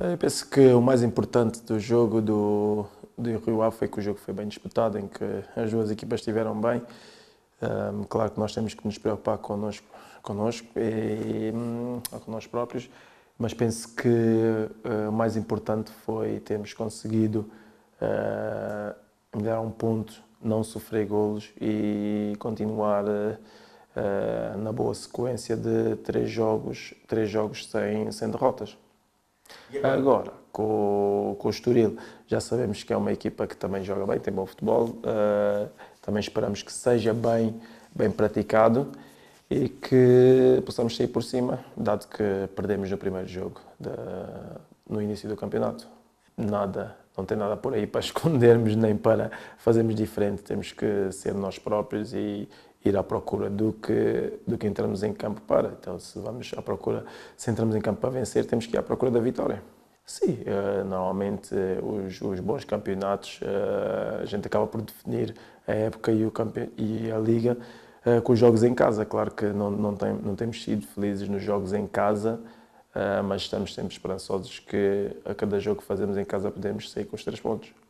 Eu penso que o mais importante do jogo do, do Rio Ave foi que o jogo foi bem disputado, em que as duas equipas estiveram bem. Um, claro que nós temos que nos preocupar connosco, connosco e hum, com nós próprios, mas penso que uh, o mais importante foi termos conseguido uh, eh, melhorar um ponto, não sofrer golos e continuar uh, uh, na boa sequência de três jogos, três jogos sem, sem derrotas. Agora, com, com o Estoril, já sabemos que é uma equipa que também joga bem, tem bom futebol, uh, também esperamos que seja bem, bem praticado e que possamos sair por cima, dado que perdemos no primeiro jogo de, no início do campeonato. Nada, não tem nada por aí para escondermos nem para fazermos diferente, temos que ser nós próprios e, ir à procura do que, do que entramos em campo para. Então, se vamos à procura, se entramos em campo para vencer, temos que ir à procura da vitória. Sim, eh, normalmente os, os, bons campeonatos eh, a gente acaba por definir a época e, o campe... e a liga eh, com os jogos em casa. Claro que não, não, tem, não temos sido felizes nos jogos em casa, mas estamos sempre esperançosos que a cada jogo que fazemos em casa podemos sair com os três pontos.